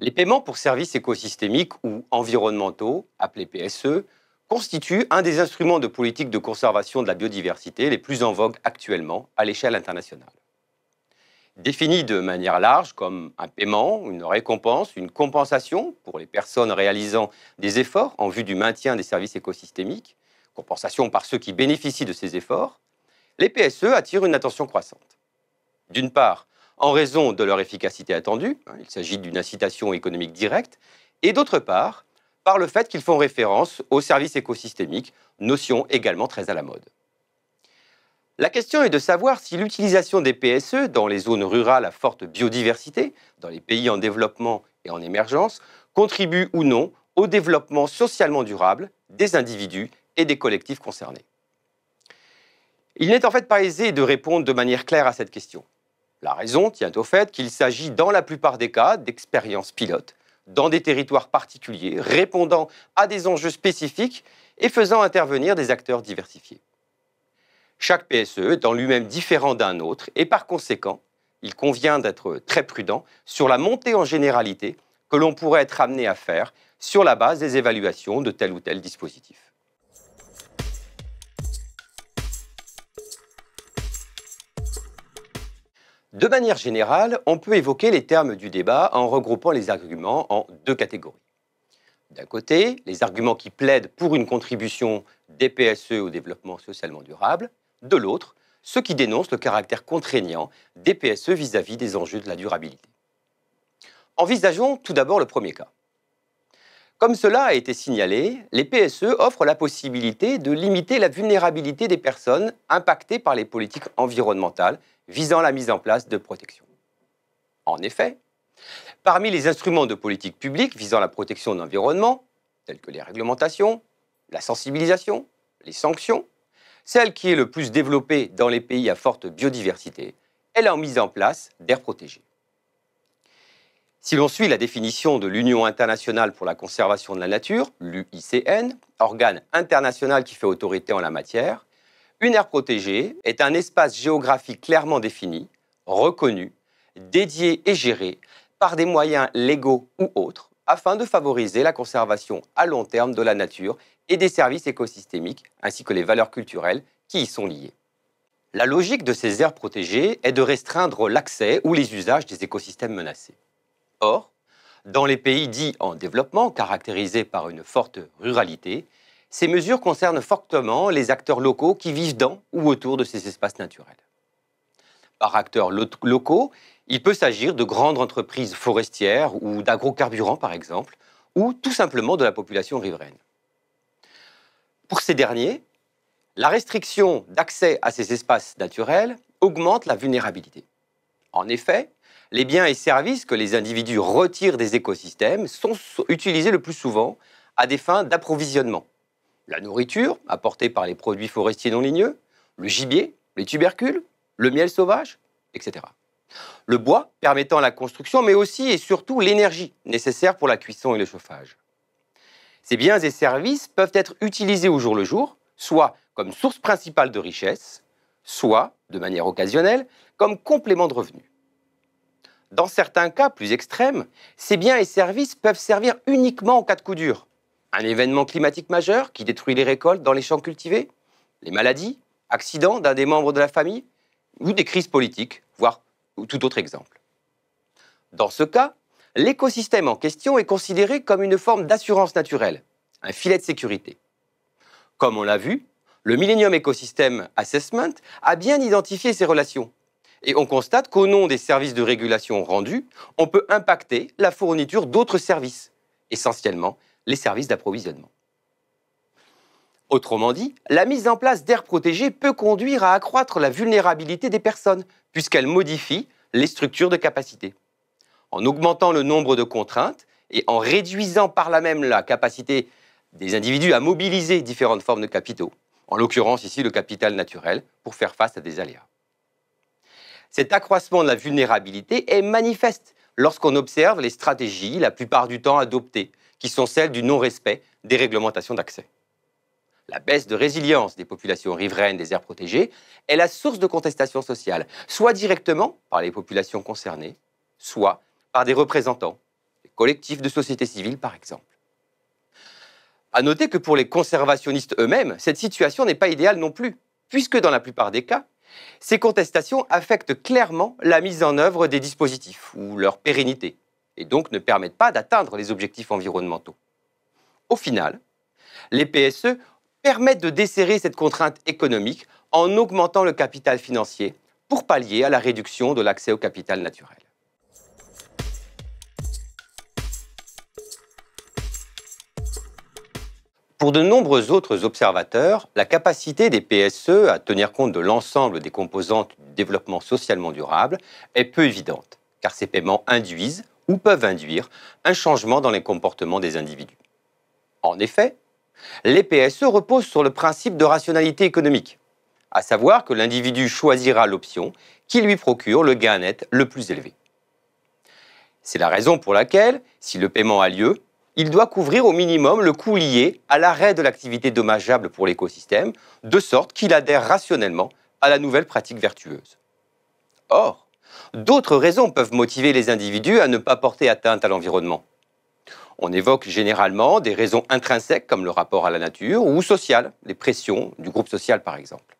Les paiements pour services écosystémiques ou environnementaux, appelés PSE, constituent un des instruments de politique de conservation de la biodiversité les plus en vogue actuellement à l'échelle internationale. Définis de manière large comme un paiement, une récompense, une compensation pour les personnes réalisant des efforts en vue du maintien des services écosystémiques, compensation par ceux qui bénéficient de ces efforts, les PSE attirent une attention croissante. D'une part, en raison de leur efficacité attendue, hein, il s'agit d'une incitation économique directe, et d'autre part, par le fait qu'ils font référence aux services écosystémiques, notion également très à la mode. La question est de savoir si l'utilisation des PSE dans les zones rurales à forte biodiversité, dans les pays en développement et en émergence, contribue ou non au développement socialement durable des individus et des collectifs concernés. Il n'est en fait pas aisé de répondre de manière claire à cette question. La raison tient au fait qu'il s'agit dans la plupart des cas d'expériences pilotes, dans des territoires particuliers, répondant à des enjeux spécifiques et faisant intervenir des acteurs diversifiés. Chaque PSE est en lui-même différent d'un autre et par conséquent, il convient d'être très prudent sur la montée en généralité que l'on pourrait être amené à faire sur la base des évaluations de tel ou tel dispositif. De manière générale, on peut évoquer les termes du débat en regroupant les arguments en deux catégories. D'un côté, les arguments qui plaident pour une contribution des PSE au développement socialement durable, de l'autre, ceux qui dénoncent le caractère contraignant des PSE vis-à-vis des enjeux de la durabilité. Envisageons tout d'abord le premier cas. Comme cela a été signalé, les PSE offrent la possibilité de limiter la vulnérabilité des personnes impactées par les politiques environnementales visant la mise en place de protections. En effet, parmi les instruments de politique publique visant la protection de l'environnement, tels que les réglementations, la sensibilisation, les sanctions, celle qui est le plus développée dans les pays à forte biodiversité est la mise en place d'aires protégées. Si l'on suit la définition de l'Union internationale pour la conservation de la nature, l'UICN, organe international qui fait autorité en la matière, une aire protégée est un espace géographique clairement défini, reconnu, dédié et géré par des moyens légaux ou autres afin de favoriser la conservation à long terme de la nature et des services écosystémiques ainsi que les valeurs culturelles qui y sont liées. La logique de ces aires protégées est de restreindre l'accès ou les usages des écosystèmes menacés. Or, dans les pays dits en développement, caractérisés par une forte ruralité, ces mesures concernent fortement les acteurs locaux qui vivent dans ou autour de ces espaces naturels. Par acteurs locaux, il peut s'agir de grandes entreprises forestières ou d'agrocarburants, par exemple, ou tout simplement de la population riveraine. Pour ces derniers, la restriction d'accès à ces espaces naturels augmente la vulnérabilité. En effet, les biens et services que les individus retirent des écosystèmes sont utilisés le plus souvent à des fins d'approvisionnement. La nourriture, apportée par les produits forestiers non ligneux, le gibier, les tubercules, le miel sauvage, etc. Le bois permettant la construction, mais aussi et surtout l'énergie nécessaire pour la cuisson et le chauffage. Ces biens et services peuvent être utilisés au jour le jour, soit comme source principale de richesse, soit, de manière occasionnelle, comme complément de revenus. Dans certains cas plus extrêmes, ces biens et services peuvent servir uniquement en cas de coup dur. Un événement climatique majeur qui détruit les récoltes dans les champs cultivés, les maladies, accidents d'un des membres de la famille, ou des crises politiques, voire tout autre exemple. Dans ce cas, l'écosystème en question est considéré comme une forme d'assurance naturelle, un filet de sécurité. Comme on l'a vu, le Millennium Ecosystem Assessment a bien identifié ces relations et on constate qu'au nom des services de régulation rendus, on peut impacter la fourniture d'autres services, essentiellement les services d'approvisionnement. Autrement dit, la mise en place d'aires protégées peut conduire à accroître la vulnérabilité des personnes, puisqu'elle modifie les structures de capacité. En augmentant le nombre de contraintes et en réduisant par là même la capacité des individus à mobiliser différentes formes de capitaux, en l'occurrence ici le capital naturel, pour faire face à des aléas. Cet accroissement de la vulnérabilité est manifeste lorsqu'on observe les stratégies, la plupart du temps adoptées, qui sont celles du non-respect des réglementations d'accès. La baisse de résilience des populations riveraines des aires protégées est la source de contestations sociales, soit directement par les populations concernées, soit par des représentants, des collectifs de société civile par exemple. À noter que pour les conservationnistes eux-mêmes, cette situation n'est pas idéale non plus, puisque dans la plupart des cas, ces contestations affectent clairement la mise en œuvre des dispositifs ou leur pérennité, et donc ne permettent pas d'atteindre les objectifs environnementaux. Au final, les PSE permettent de desserrer cette contrainte économique en augmentant le capital financier pour pallier à la réduction de l'accès au capital naturel. Pour de nombreux autres observateurs, la capacité des PSE à tenir compte de l'ensemble des composantes du développement socialement durable est peu évidente, car ces paiements induisent ou peuvent induire un changement dans les comportements des individus. En effet, les PSE reposent sur le principe de rationalité économique, à savoir que l'individu choisira l'option qui lui procure le gain net le plus élevé. C'est la raison pour laquelle, si le paiement a lieu, il doit couvrir au minimum le coût lié à l'arrêt de l'activité dommageable pour l'écosystème, de sorte qu'il adhère rationnellement à la nouvelle pratique vertueuse. Or, d'autres raisons peuvent motiver les individus à ne pas porter atteinte à l'environnement. On évoque généralement des raisons intrinsèques comme le rapport à la nature ou sociales, les pressions du groupe social par exemple.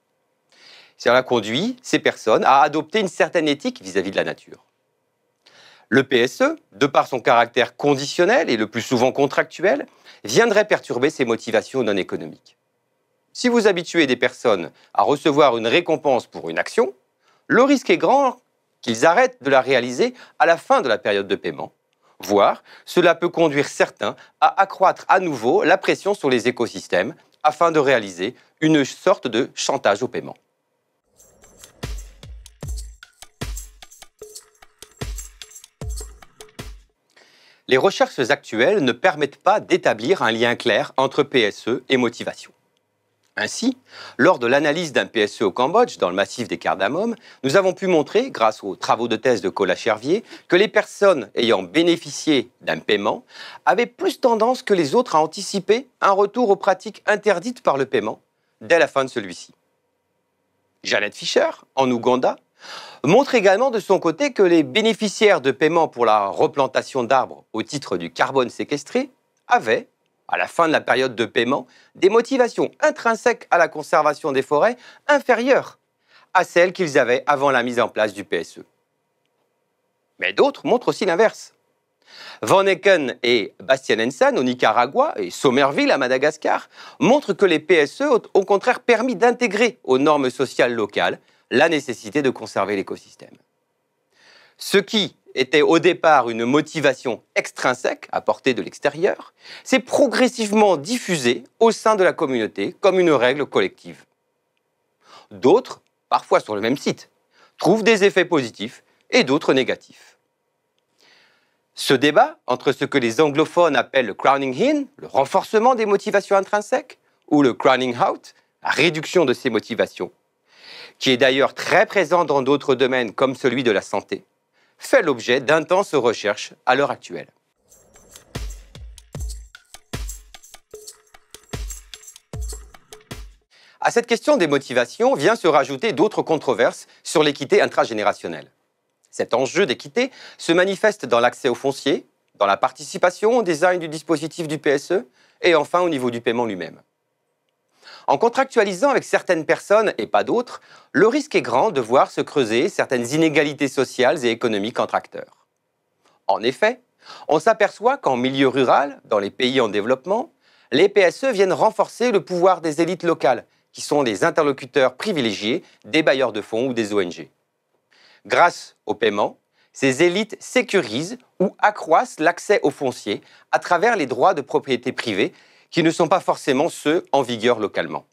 Cela conduit ces personnes à adopter une certaine éthique vis à -vis de la nature. Le PSE, de par son caractère conditionnel et le plus souvent contractuel, viendrait perturber ses motivations non économiques. Si vous habituez des personnes à recevoir une récompense pour une action, le risque est grand qu'ils arrêtent de la réaliser à la fin de la période de paiement, voire cela peut conduire certains à accroître à nouveau la pression sur les écosystèmes afin de réaliser une sorte de chantage au paiement. les recherches actuelles ne permettent pas d'établir un lien clair entre PSE et motivation. Ainsi, lors de l'analyse d'un PSE au Cambodge, dans le massif des Cardamomes, nous avons pu montrer, grâce aux travaux de thèse de Cola Chervier, que les personnes ayant bénéficié d'un paiement avaient plus tendance que les autres à anticiper un retour aux pratiques interdites par le paiement dès la fin de celui-ci. Janet Fischer, en Ouganda, montre également de son côté que les bénéficiaires de paiements pour la replantation d'arbres au titre du carbone séquestré avaient, à la fin de la période de paiement, des motivations intrinsèques à la conservation des forêts inférieures à celles qu'ils avaient avant la mise en place du PSE. Mais d'autres montrent aussi l'inverse. Van Ecken et Bastianensen au Nicaragua et Somerville à Madagascar montrent que les PSE ont au contraire permis d'intégrer aux normes sociales locales la nécessité de conserver l'écosystème. Ce qui était au départ une motivation extrinsèque apportée de l'extérieur, s'est progressivement diffusé au sein de la communauté comme une règle collective. D'autres, parfois sur le même site, trouvent des effets positifs et d'autres négatifs. Ce débat entre ce que les anglophones appellent le crowning in, le renforcement des motivations intrinsèques, ou le crowning out, la réduction de ces motivations, qui est d'ailleurs très présent dans d'autres domaines comme celui de la santé, fait l'objet d'intenses recherches à l'heure actuelle. À cette question des motivations vient se rajouter d'autres controverses sur l'équité intragénérationnelle. Cet enjeu d'équité se manifeste dans l'accès aux fonciers, dans la participation au design du dispositif du PSE et enfin au niveau du paiement lui-même. En contractualisant avec certaines personnes et pas d'autres, le risque est grand de voir se creuser certaines inégalités sociales et économiques entre acteurs. En effet, on s'aperçoit qu'en milieu rural, dans les pays en développement, les PSE viennent renforcer le pouvoir des élites locales, qui sont les interlocuteurs privilégiés des bailleurs de fonds ou des ONG. Grâce aux paiements, ces élites sécurisent ou accroissent l'accès aux fonciers à travers les droits de propriété privée qui ne sont pas forcément ceux en vigueur localement.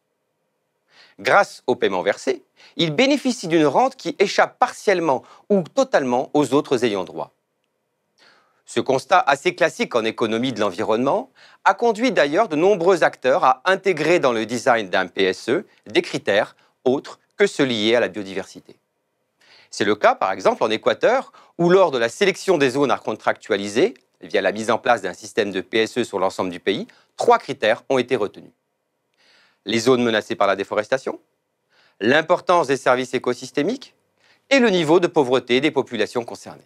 Grâce au paiement versé, ils bénéficient d'une rente qui échappe partiellement ou totalement aux autres ayants droit. Ce constat assez classique en économie de l'environnement a conduit d'ailleurs de nombreux acteurs à intégrer dans le design d'un PSE des critères autres que ceux liés à la biodiversité. C'est le cas par exemple en Équateur, où lors de la sélection des zones à contractualiser, via la mise en place d'un système de PSE sur l'ensemble du pays, trois critères ont été retenus. Les zones menacées par la déforestation, l'importance des services écosystémiques et le niveau de pauvreté des populations concernées.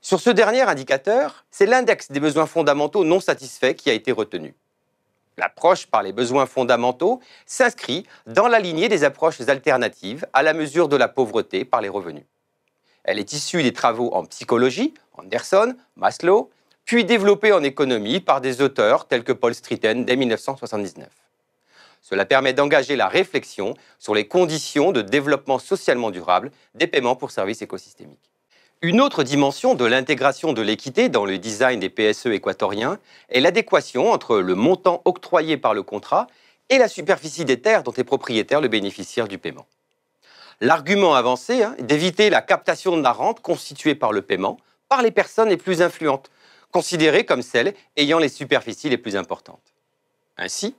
Sur ce dernier indicateur, c'est l'index des besoins fondamentaux non satisfaits qui a été retenu. L'approche par les besoins fondamentaux s'inscrit dans la lignée des approches alternatives à la mesure de la pauvreté par les revenus. Elle est issue des travaux en psychologie, Anderson, Maslow, puis développée en économie par des auteurs tels que Paul Streeten dès 1979. Cela permet d'engager la réflexion sur les conditions de développement socialement durable des paiements pour services écosystémiques. Une autre dimension de l'intégration de l'équité dans le design des PSE équatoriens est l'adéquation entre le montant octroyé par le contrat et la superficie des terres dont est propriétaire le bénéficiaire du paiement. L'argument avancé, est hein, d'éviter la captation de la rente constituée par le paiement par les personnes les plus influentes, considérées comme celles ayant les superficies les plus importantes. Ainsi,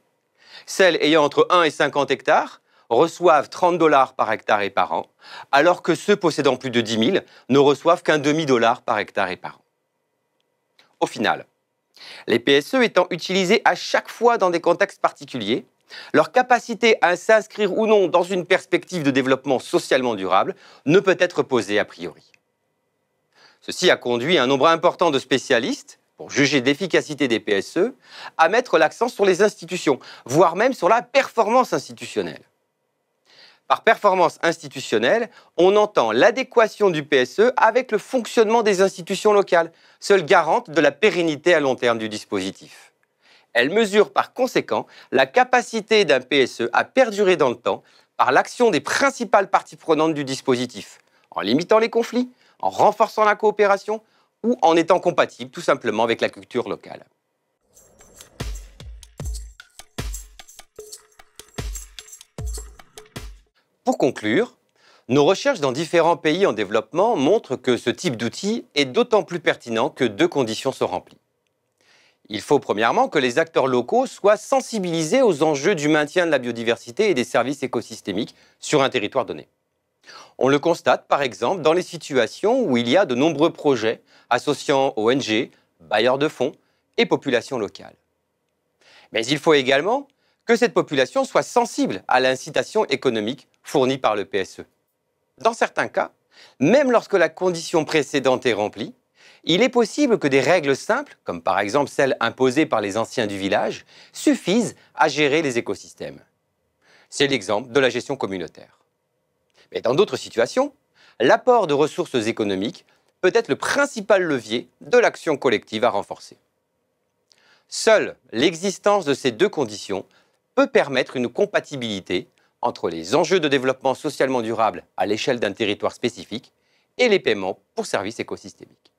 celles ayant entre 1 et 50 hectares reçoivent 30 dollars par hectare et par an, alors que ceux possédant plus de 10 000 ne reçoivent qu'un demi-dollar par hectare et par an. Au final, les PSE étant utilisés à chaque fois dans des contextes particuliers, leur capacité à s'inscrire ou non dans une perspective de développement socialement durable ne peut être posée a priori. Ceci a conduit un nombre important de spécialistes, pour juger d'efficacité des PSE, à mettre l'accent sur les institutions, voire même sur la performance institutionnelle. Par performance institutionnelle, on entend l'adéquation du PSE avec le fonctionnement des institutions locales, seule garante de la pérennité à long terme du dispositif. Elle mesure par conséquent la capacité d'un PSE à perdurer dans le temps par l'action des principales parties prenantes du dispositif, en limitant les conflits, en renforçant la coopération ou en étant compatible tout simplement avec la culture locale. Pour conclure, nos recherches dans différents pays en développement montrent que ce type d'outil est d'autant plus pertinent que deux conditions sont remplies. Il faut premièrement que les acteurs locaux soient sensibilisés aux enjeux du maintien de la biodiversité et des services écosystémiques sur un territoire donné. On le constate par exemple dans les situations où il y a de nombreux projets associant ONG, bailleurs de fonds et populations locales. Mais il faut également que cette population soit sensible à l'incitation économique fournie par le PSE. Dans certains cas, même lorsque la condition précédente est remplie, il est possible que des règles simples, comme par exemple celles imposées par les anciens du village, suffisent à gérer les écosystèmes. C'est l'exemple de la gestion communautaire. Mais dans d'autres situations, l'apport de ressources économiques peut être le principal levier de l'action collective à renforcer. Seule l'existence de ces deux conditions peut permettre une compatibilité entre les enjeux de développement socialement durable à l'échelle d'un territoire spécifique et les paiements pour services écosystémiques.